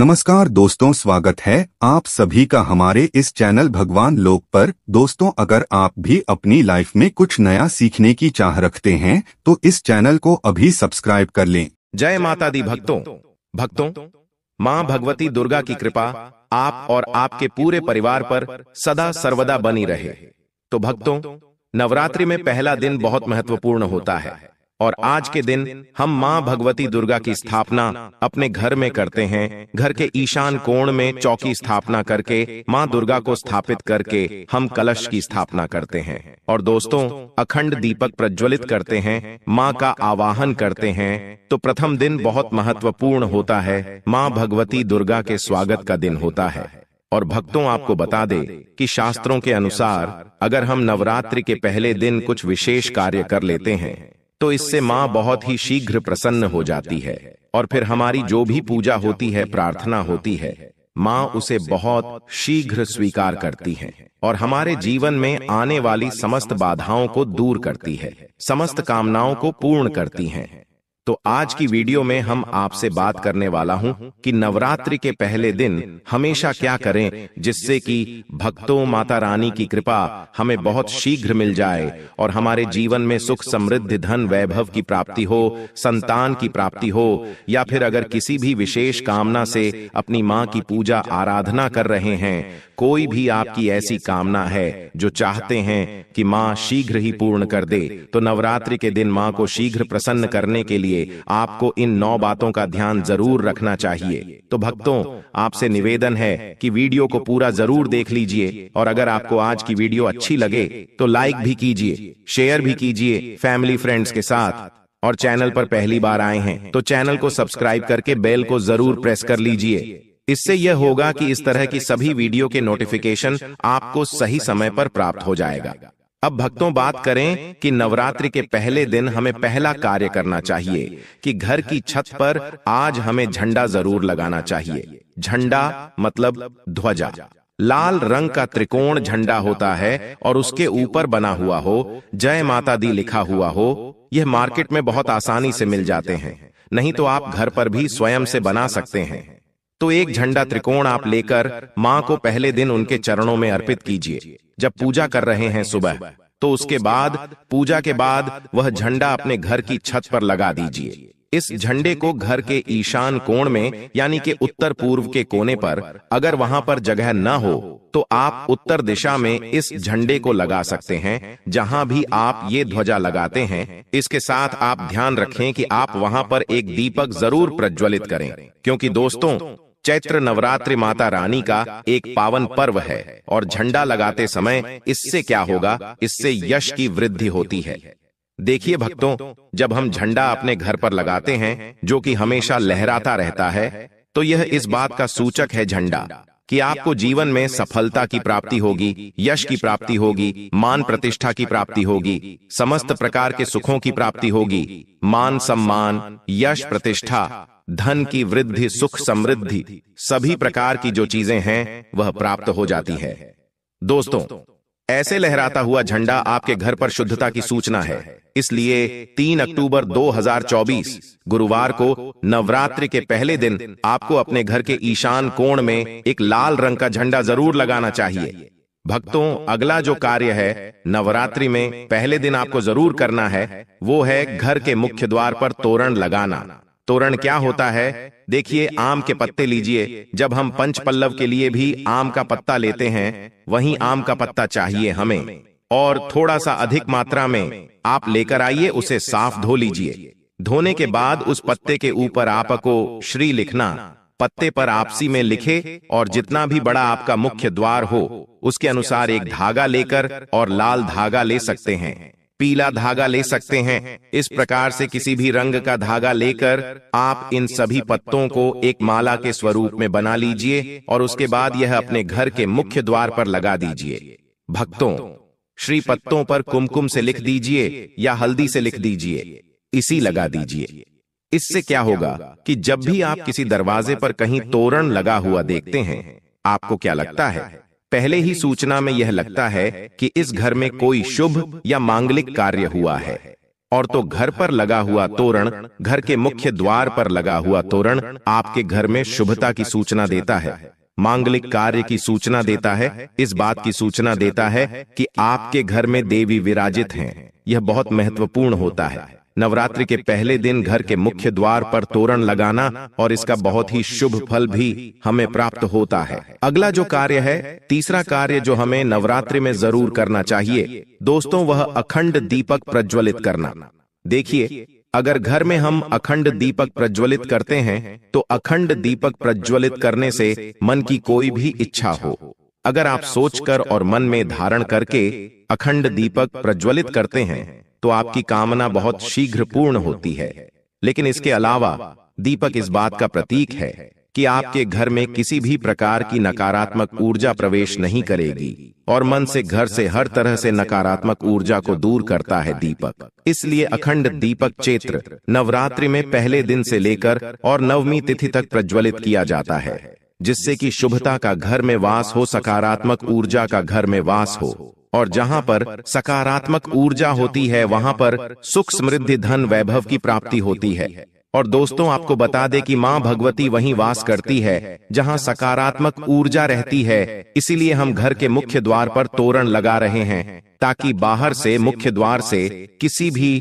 नमस्कार दोस्तों स्वागत है आप सभी का हमारे इस चैनल भगवान लोक पर दोस्तों अगर आप भी अपनी लाइफ में कुछ नया सीखने की चाह रखते हैं तो इस चैनल को अभी सब्सक्राइब कर लें जय माता दी भक्तों भक्तों माँ भगवती दुर्गा की कृपा आप और आपके पूरे परिवार पर सदा सर्वदा बनी रहे तो भक्तों नवरात्रि में पहला दिन बहुत महत्वपूर्ण होता है और आज के दिन हम माँ भगवती दुर्गा की स्थापना अपने घर में करते हैं घर के ईशान कोण में चौकी स्थापना करके माँ दुर्गा को स्थापित करके हम कलश की स्थापना करते हैं और दोस्तों अखंड दीपक प्रज्वलित करते हैं माँ का आवाहन करते हैं तो प्रथम दिन बहुत महत्वपूर्ण होता है माँ भगवती दुर्गा के स्वागत का दिन होता है और भक्तों आपको बता दे कि शास्त्रों के अनुसार अगर हम नवरात्रि के पहले दिन कुछ विशेष कार्य कर लेते हैं तो, तो इससे माँ बहुत ही शीघ्र प्रसन्न हो जाती है और फिर हमारी जो भी पूजा होती है प्रार्थना होती है माँ उसे बहुत शीघ्र स्वीकार करती है और हमारे जीवन में आने वाली समस्त बाधाओं को दूर करती है समस्त कामनाओं को पूर्ण करती है तो आज की वीडियो में हम आपसे बात करने वाला हूं कि नवरात्रि के पहले दिन हमेशा क्या करें जिससे कि भक्तों माता रानी की कृपा हमें बहुत शीघ्र मिल जाए और हमारे जीवन में सुख समृद्धि धन वैभव की प्राप्ति हो संतान की प्राप्ति हो या फिर अगर किसी भी विशेष कामना से अपनी माँ की पूजा आराधना कर रहे हैं कोई भी आपकी ऐसी कामना है जो चाहते हैं कि माँ शीघ्र ही पूर्ण कर दे तो नवरात्रि के दिन माँ को शीघ्र प्रसन्न करने के लिए लिए आपको इन नौ बातों का ध्यान जरूर रखना चाहिए तो भक्तों आपसे निवेदन है कि वीडियो को पूरा जरूर देख लीजिए और अगर आपको आज की वीडियो अच्छी लगे तो लाइक भी कीजिए शेयर भी कीजिए फैमिली फ्रेंड्स के साथ और चैनल पर पहली बार आए हैं तो चैनल को सब्सक्राइब करके बेल को जरूर प्रेस कर लीजिए इससे यह होगा कि इस तरह की सभी वीडियो के नोटिफिकेशन आपको सही समय पर प्राप्त हो जाएगा अब भक्तों बात करें कि नवरात्रि के पहले दिन हमें पहला कार्य करना चाहिए कि घर की छत पर आज हमें झंडा जरूर लगाना चाहिए झंडा मतलब, मतलब ध्वजा लाल रंग का त्रिकोण झंडा होता है और उसके ऊपर बना हुआ हो जय माता दी लिखा हुआ हो यह मार्केट में बहुत आसानी से मिल जाते हैं नहीं तो, तो आप घर पर भी स्वयं से बना सकते हैं तो एक झंडा त्रिकोण आप लेकर माँ को पहले दिन उनके चरणों में अर्पित कीजिए जब पूजा कर रहे हैं सुबह तो उसके बाद पूजा के बाद वह झंडा अपने घर की छत पर लगा दीजिए इस झंडे को घर के ईशान कोण में यानी कि उत्तर पूर्व के कोने पर अगर वहां पर जगह न हो तो आप उत्तर दिशा में इस झंडे को लगा सकते हैं जहां भी आप ये ध्वजा लगाते हैं इसके साथ आप ध्यान रखें कि आप वहां पर एक दीपक जरूर प्रज्वलित करें क्योंकि दोस्तों चैत्र नवरात्रि माता रानी का एक पावन पर्व है और झंडा लगाते समय इससे क्या होगा इससे यश की वृद्धि होती है देखिए भक्तों जब हम झंडा अपने घर पर लगाते हैं जो कि हमेशा लहराता रहता है तो यह इस बात का सूचक है झंडा कि आपको जीवन में सफलता की प्राप्ति होगी यश की प्राप्ति होगी मान प्रतिष्ठा की प्राप्ति होगी समस्त प्रकार के सुखों की प्राप्ति होगी मान सम्मान यश प्रतिष्ठा धन की वृद्धि सुख समृद्धि सभी प्रकार की जो चीजें हैं वह प्राप्त हो जाती है दोस्तों ऐसे लहराता हुआ झंडा आपके घर पर शुद्धता की सूचना है इसलिए 3 अक्टूबर 2024 गुरुवार को नवरात्रि के पहले दिन आपको अपने घर के ईशान कोण में एक लाल रंग का झंडा जरूर लगाना चाहिए भक्तों अगला जो कार्य है नवरात्रि में पहले दिन आपको जरूर करना है वो है घर के मुख्य द्वार पर तोरण लगाना तोरण क्या होता है देखिए आम के पत्ते लीजिए जब हम पंच पल्लव के लिए भी आम का पत्ता लेते हैं वहीं आम का पत्ता चाहिए हमें और थोड़ा सा अधिक मात्रा में आप लेकर आइए उसे साफ धो लीजिए धोने के बाद उस पत्ते के ऊपर आपको श्री लिखना पत्ते पर आपसी में लिखे और जितना भी बड़ा आपका मुख्य द्वार हो उसके अनुसार एक धागा लेकर और लाल धागा ले सकते हैं पीला धागा ले सकते हैं इस प्रकार से किसी भी रंग का धागा लेकर आप इन सभी पत्तों को एक माला के स्वरूप में बना लीजिए और उसके बाद यह अपने घर के मुख्य द्वार पर लगा दीजिए भक्तों श्री पत्तों पर कुमकुम से लिख दीजिए या हल्दी से लिख दीजिए इसी लगा दीजिए इससे क्या होगा कि जब भी आप किसी दरवाजे पर कहीं तोरण लगा हुआ देखते हैं आपको क्या लगता है पहले ही सूचना में यह लगता है कि इस घर में कोई शुभ या मांगलिक कार्य हुआ है और तो घर पर लगा हुआ तोरण घर के मुख्य द्वार पर लगा हुआ तोरण आपके घर में शुभता की सूचना देता है मांगलिक कार्य की सूचना देता है इस बात की सूचना देता है कि आपके घर में देवी विराजित हैं। यह बहुत महत्वपूर्ण होता है नवरात्रि के पहले दिन घर के मुख्य द्वार पर तोरण लगाना और इसका बहुत ही शुभ फल भी हमें प्राप्त होता है अगला जो कार्य है तीसरा कार्य जो हमें नवरात्रि में जरूर करना चाहिए दोस्तों वह अखंड दीपक प्रज्वलित करना देखिए अगर घर में हम अखंड दीपक प्रज्वलित करते हैं तो अखंड दीपक प्रज्वलित करने से मन की कोई भी इच्छा हो अगर आप सोचकर और मन में धारण करके अखंड दीपक प्रज्वलित करते हैं तो आपकी कामना बहुत शीघ्र पूर्ण होती है लेकिन इसके अलावा दीपक इस बात का प्रतीक है कि आपके घर में किसी भी प्रकार की नकारात्मक ऊर्जा प्रवेश नहीं करेगी और मन से घर से हर तरह से नकारात्मक ऊर्जा को दूर करता है दीपक इसलिए अखंड दीपक चेत्र नवरात्रि में पहले दिन से लेकर और नवमी तिथि तक प्रज्वलित किया जाता है जिससे कि शुभता का घर में वास हो सकारात्मक ऊर्जा का घर में वास हो और जहां पर सकारात्मक ऊर्जा होती है वहां पर सुख समृद्धि धन वैभव की प्राप्ति होती है और दोस्तों आपको बता दे कि माँ भगवती वहीं वास करती है जहाँ सकारात्मक ऊर्जा रहती है इसीलिए हम घर के मुख्य द्वार पर तोरण लगा रहे हैं ताकि बाहर से मुख्य द्वार से किसी भी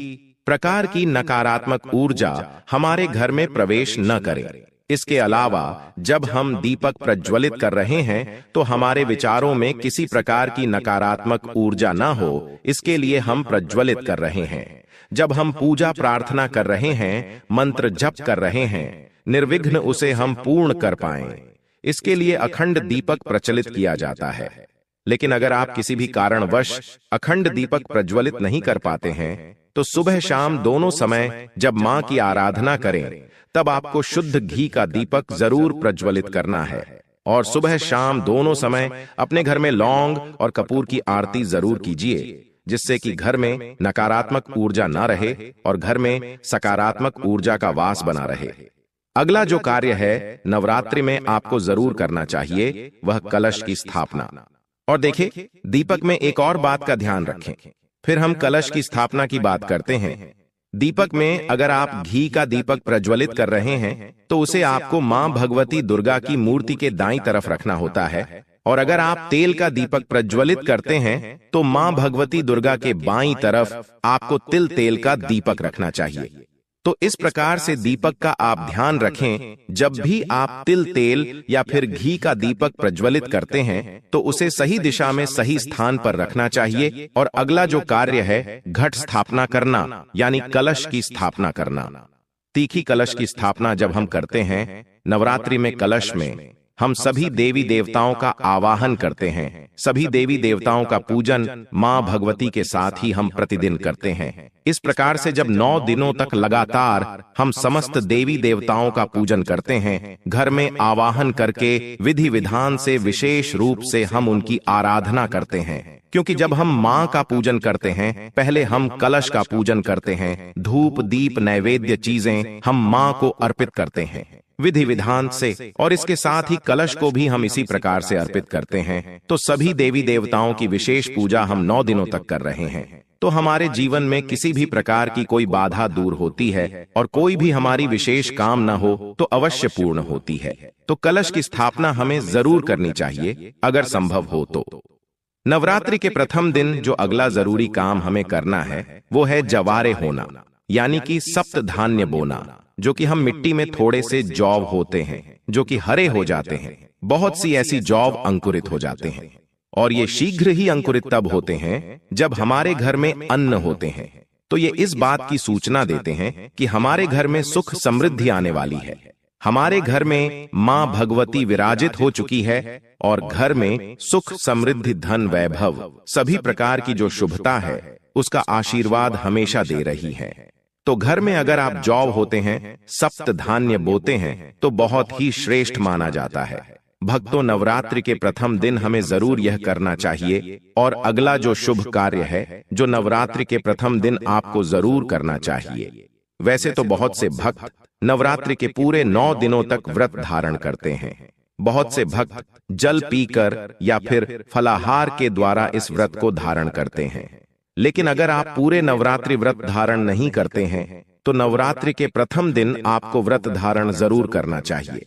प्रकार की नकारात्मक ऊर्जा हमारे घर में प्रवेश न करे इसके अलावा जब हम दीपक प्रज्वलित कर रहे हैं तो हमारे विचारों में किसी प्रकार की नकारात्मक ऊर्जा ना हो इसके लिए हम प्रज्वलित कर रहे हैं जब हम पूजा प्रार्थना कर रहे हैं मंत्र जप कर रहे हैं निर्विघ्न उसे हम पूर्ण कर पाए इसके लिए अखंड दीपक प्रचलित किया जाता है लेकिन अगर आप किसी भी कारणवश अखंड दीपक प्रज्वलित नहीं कर पाते हैं तो सुबह शाम दोनों समय जब माँ की आराधना करें तब आपको शुद्ध घी का दीपक जरूर प्रज्वलित करना है और सुबह शाम दोनों समय अपने घर में लौंग और कपूर की आरती जरूर कीजिए जिससे कि घर में नकारात्मक ऊर्जा ना रहे और घर में सकारात्मक ऊर्जा का वास बना रहे अगला जो कार्य है नवरात्रि में आपको जरूर करना चाहिए वह कलश की स्थापना और देखे दीपक में एक और बात का ध्यान रखें फिर हम कलश की स्थापना की बात करते हैं दीपक में अगर आप घी का दीपक प्रज्वलित कर रहे हैं तो, तो उसे आपको मां भगवती दुर्गा की मूर्ति के दाई तरफ रखना होता है और अगर आप तेल का दीपक प्रज्वलित करते हैं तो मां भगवती दुर्गा के बाई तरफ आपको तिल तेल का दीपक रखना चाहिए तो इस प्रकार से दीपक का आप ध्यान रखें जब भी आप तिल तेल या फिर घी का दीपक प्रज्वलित करते हैं तो, तो उसे सही दिशा में सही स्थान पर रखना चाहिए और अगला जो कार्य है घट स्थापना करना यानी कलश की स्थापना करना तीखी कलश की स्थापना जब हम करते हैं नवरात्रि में कलश में हम सभी देवी देवताओं का आवाहन करते हैं सभी देवी देवताओं का पूजन माँ भगवती के साथ ही हम प्रतिदिन करते हैं इस प्रकार से जब नौ दिनों तक लगातार हम समस्त देवी देवताओं का पूजन करते हैं घर में आवाहन करके विधि विधान से विशेष रूप से हम उनकी आराधना करते हैं क्योंकि जब हम माँ का पूजन करते हैं पहले हम कलश का पूजन करते हैं धूप दीप नैवेद्य चीजें हम माँ को अर्पित करते हैं विधि विधान से और इसके साथ ही कलश को भी हम इसी प्रकार से अर्पित करते हैं तो सभी देवी देवताओं की विशेष पूजा हम नौ दिनों तक कर रहे हैं तो, तो हमारे जीवन में किसी भी प्रकार की कोई बाधा दूर होती है और कोई भी हमारी विशेष काम न हो तो, तो अवश्य पूर्ण होती है तो, तो कलश की स्थापना हमें जरूर करनी चाहिए अगर संभव हो तो नवरात्रि के प्रथम दिन जो अगला जरूरी काम हमें करना है वो है जवारे होना यानी कि सप्त धान्य बोना जो कि हम मिट्टी में थोड़े से जौव होते हैं जो कि हरे हो जाते हैं बहुत सी ऐसी जौव अंकुरित हो जाते हैं और ये शीघ्र ही अंकुरित तब होते हैं जब हमारे घर में अन्न होते हैं तो ये तो इस बात की सूचना देते हैं कि हमारे घर में सुख समृद्धि आने वाली है हमारे घर में माँ भगवती विराजित हो चुकी है और घर में सुख समृद्धि धन वैभव सभी प्रकार की जो शुभता है उसका आशीर्वाद हमेशा दे रही है तो घर में अगर आप जॉब होते हैं सप्त धान्य बोते हैं तो बहुत ही श्रेष्ठ माना जाता है भक्तों नवरात्रि के प्रथम दिन हमें जरूर यह करना चाहिए और अगला जो शुभ कार्य है जो नवरात्रि के प्रथम दिन आपको जरूर करना चाहिए वैसे तो बहुत से भक्त नवरात्रि के पूरे नौ दिनों तक व्रत धारण करते हैं बहुत से भक्त जल पीकर या फिर फलाहार के द्वारा इस व्रत को धारण करते हैं लेकिन अगर आप पूरे नवरात्रि व्रत धारण नहीं करते हैं तो, तो नवरात्रि के प्रथम दिन आपको व्रत धारण जरूर करना चाहिए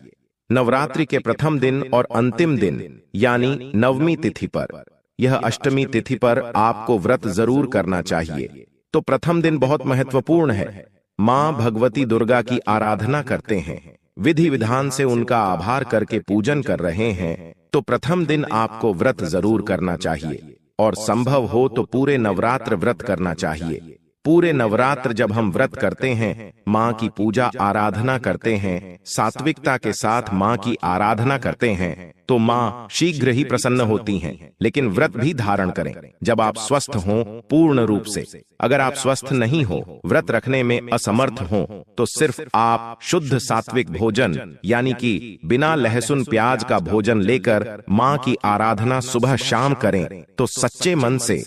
नवरात्रि के प्रथम दिन और अंतिम दिन यानी नवमी तिथि पर यह अष्टमी तिथि पर आपको व्रत जरूर करना चाहिए तो प्रथम दिन बहुत महत्वपूर्ण है माँ भगवती दुर्गा की आराधना करते हैं विधि विधान से उनका आभार करके पूजन कर रहे हैं तो प्रथम दिन आपको व्रत जरूर करना चाहिए और संभव हो तो पूरे नवरात्र व्रत करना चाहिए पूरे नवरात्र जब हम व्रत करते हैं माँ की पूजा आराधना करते हैं सात्विकता के साथ माँ की आराधना करते हैं तो माँ शीघ्र ही प्रसन्न होती हैं लेकिन व्रत भी धारण करें जब आप स्वस्थ हों पूर्ण रूप से अगर आप स्वस्थ नहीं हो व्रत रखने में असमर्थ हो तो सिर्फ आप शुद्ध सात्विक भोजन यानी कि बिना लहसुन प्याज का भोजन लेकर माँ की आराधना सुबह शाम करें तो सच्चे मन से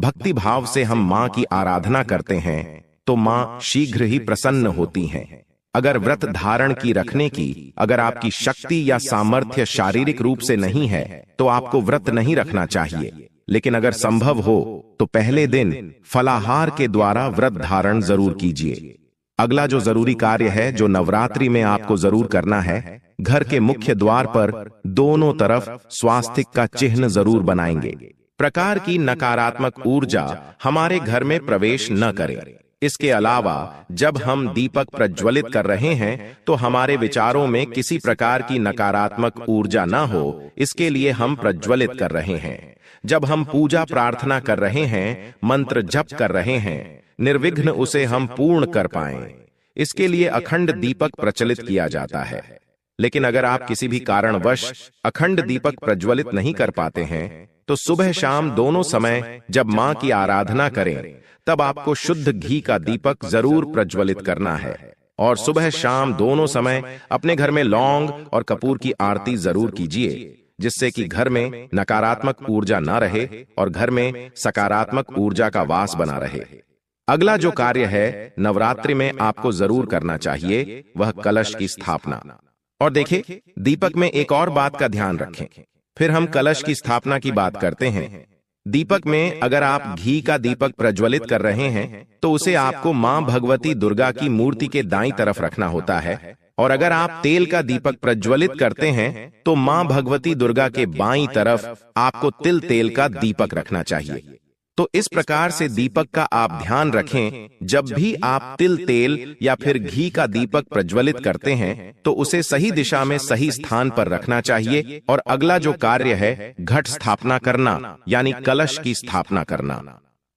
भक्ति भाव से हम माँ की आराधना करते हैं तो माँ शीघ्र ही प्रसन्न होती हैं। अगर व्रत धारण की रखने की अगर आपकी शक्ति या सामर्थ्य शारीरिक रूप से नहीं है तो आपको व्रत नहीं रखना चाहिए लेकिन अगर संभव हो तो पहले दिन फलाहार के द्वारा व्रत धारण जरूर कीजिए अगला जो जरूरी कार्य है जो नवरात्रि में आपको जरूर करना है घर के मुख्य द्वार पर दोनों तरफ स्वास्तिक का चिन्ह जरूर बनाएंगे प्रकार की नकारात्मक ऊर्जा हमारे घर में प्रवेश न करे इसके अलावा जब हम दीपक प्रज्वलित कर रहे हैं तो हमारे विचारों में किसी प्रकार की नकारात्मक ऊर्जा न हो इसके लिए हम प्रज्वलित कर रहे हैं जब हम पूजा प्रार्थना कर रहे हैं मंत्र जप कर रहे हैं निर्विघ्न उसे हम पूर्ण कर पाए इसके लिए अखंड दीपक प्रचलित किया जाता है लेकिन अगर आप किसी भी कारणवश अखंड दीपक प्रज्वलित नहीं कर पाते हैं तो सुबह शाम दोनों समय जब माँ की आराधना करें तब आपको शुद्ध घी का दीपक जरूर प्रज्वलित करना है और सुबह शाम दोनों समय अपने घर में लौंग और कपूर की आरती जरूर कीजिए जिससे कि घर में नकारात्मक ऊर्जा ना रहे और घर में सकारात्मक ऊर्जा का वास बना रहे अगला जो कार्य है नवरात्रि में आपको जरूर करना चाहिए वह कलश की स्थापना और देखिए दीपक में एक और बात का ध्यान रखें फिर हम कलश की स्थापना की बात करते हैं दीपक में अगर आप घी का दीपक प्रज्वलित कर रहे हैं तो, तो उसे आपको मां भगवती दुर्गा की मूर्ति के दाई तरफ रखना होता है और अगर आप तेल का दीपक प्रज्वलित करते हैं तो मां भगवती दुर्गा के बाई तरफ आपको तिल तेल का दीपक रखना चाहिए तो, तो इस प्रकार से दीपक का आप ध्यान रखें जब भी आप तिल तेल या फिर घी का दीपक प्रज्वलित करते हैं तो, तो उसे सही दिशा में सही स्थान पर रखना चाहिए और अगला जो कार्य है घट स्थापना करना यानी कलश की स्थापना करना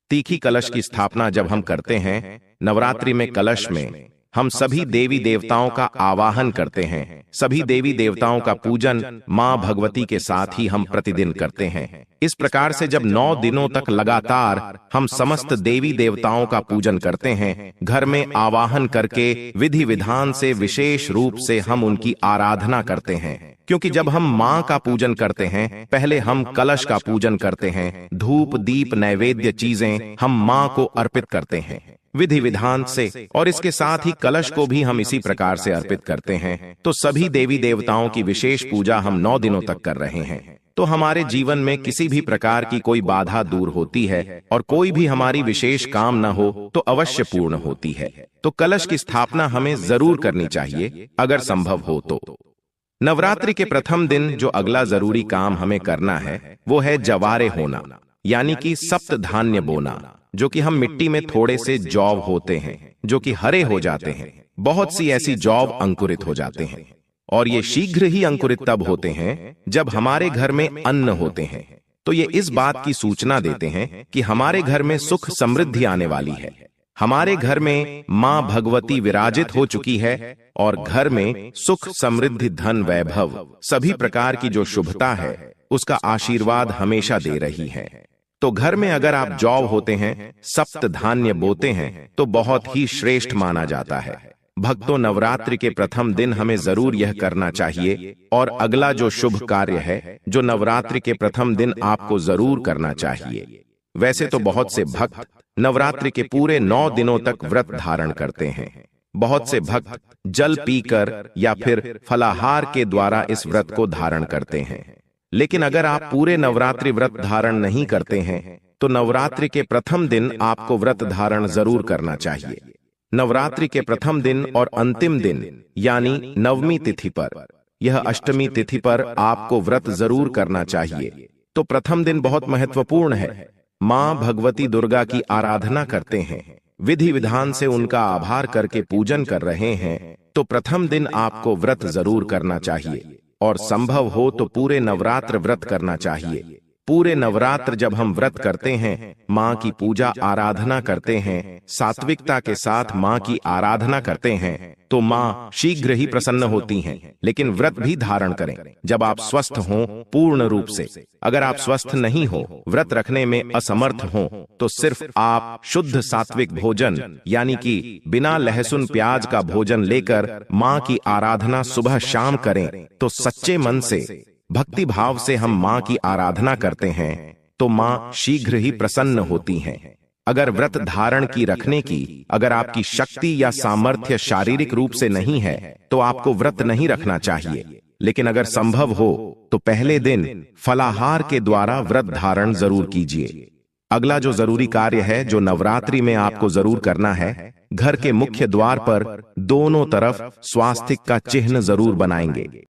तीखी कलश की स्थापना जब हम करते हैं नवरात्रि में कलश में हम सभी देवी देवताओं का आवाहन करते हैं सभी देवी देवताओं का पूजन माँ भगवती के साथ ही हम प्रतिदिन करते हैं इस प्रकार से जब नौ दिनों तक लगातार हम समस्त देवी देवताओं का पूजन करते हैं घर में आवाहन करके विधि विधान से विशेष रूप से हम उनकी आराधना करते हैं क्योंकि जब हम माँ का पूजन करते हैं पहले हम कलश का पूजन करते हैं धूप दीप नैवेद्य चीजें हम माँ को अर्पित करते हैं विधि विधान से और इसके साथ ही कलश को भी हम इसी प्रकार से अर्पित करते हैं तो सभी देवी देवताओं की विशेष पूजा हम नौ दिनों तक कर रहे हैं तो हमारे जीवन में किसी भी प्रकार की कोई बाधा दूर होती है और कोई भी हमारी विशेष काम न हो तो अवश्य पूर्ण होती है तो कलश की स्थापना हमें जरूर करनी चाहिए अगर संभव हो तो नवरात्रि के प्रथम दिन जो अगला जरूरी काम हमें करना है वो है जवारे होना यानी कि सप्त धान्य बोना जो कि हम मिट्टी में थोड़े से जौव होते हैं जो कि हरे हो जाते हैं बहुत सी ऐसी जौव अंकुरित हो जाते हैं और ये शीघ्र ही अंकुरित तब होते हैं जब हमारे घर में अन्न होते हैं तो ये इस बात की सूचना देते हैं कि हमारे घर में सुख समृद्धि आने वाली है हमारे घर में माँ भगवती विराजित हो चुकी है और घर में सुख समृद्धि धन वैभव सभी प्रकार की जो शुभता है उसका आशीर्वाद हमेशा दे रही है तो घर में अगर आप जौ होते हैं सप्त धान्य बोते हैं तो बहुत ही श्रेष्ठ माना जाता है भक्तों नवरात्रि के प्रथम दिन हमें जरूर यह करना चाहिए और अगला जो शुभ कार्य है जो नवरात्रि के प्रथम दिन आपको जरूर करना चाहिए वैसे तो बहुत से भक्त नवरात्रि के पूरे नौ दिनों तक व्रत धारण करते हैं बहुत से भक्त जल पीकर या फिर फलाहार के द्वारा इस व्रत को धारण करते हैं लेकिन अगर आप पूरे नवरात्रि व्रत धारण नहीं करते हैं तो, तो नवरात्रि के प्रथम दिन आपको व्रत धारण जरूर करना चाहिए नवरात्रि के प्रथम दिन और अंतिम दिन यानी नवमी तिथि पर यह अष्टमी तिथि पर आपको व्रत जरूर करना चाहिए तो प्रथम दिन बहुत महत्वपूर्ण है माँ भगवती दुर्गा की आराधना करते हैं विधि विधान से उनका आभार करके पूजन कर रहे हैं तो प्रथम दिन आपको व्रत जरूर करना चाहिए और संभव हो तो पूरे नवरात्र व्रत करना चाहिए पूरे नवरात्र जब हम व्रत करते हैं माँ की पूजा आराधना करते हैं सात्विकता के साथ माँ की आराधना करते हैं तो माँ शीघ्र ही प्रसन्न होती हैं लेकिन व्रत भी धारण करें जब आप स्वस्थ हों पूर्ण रूप से अगर आप स्वस्थ नहीं हो व्रत रखने में असमर्थ हो तो सिर्फ आप शुद्ध सात्विक भोजन यानी कि बिना लहसुन प्याज का भोजन लेकर माँ की आराधना सुबह शाम करें तो सच्चे मन से भक्ति भाव से हम माँ की आराधना करते हैं तो माँ शीघ्र ही प्रसन्न होती हैं। अगर व्रत धारण की रखने की अगर आपकी शक्ति या सामर्थ्य शारीरिक रूप से नहीं है तो आपको व्रत नहीं रखना चाहिए लेकिन अगर संभव हो तो पहले दिन फलाहार के द्वारा व्रत धारण जरूर कीजिए अगला जो जरूरी कार्य है जो नवरात्रि में आपको जरूर करना है घर के मुख्य द्वार पर दोनों तरफ स्वास्तिक का चिन्ह जरूर बनाएंगे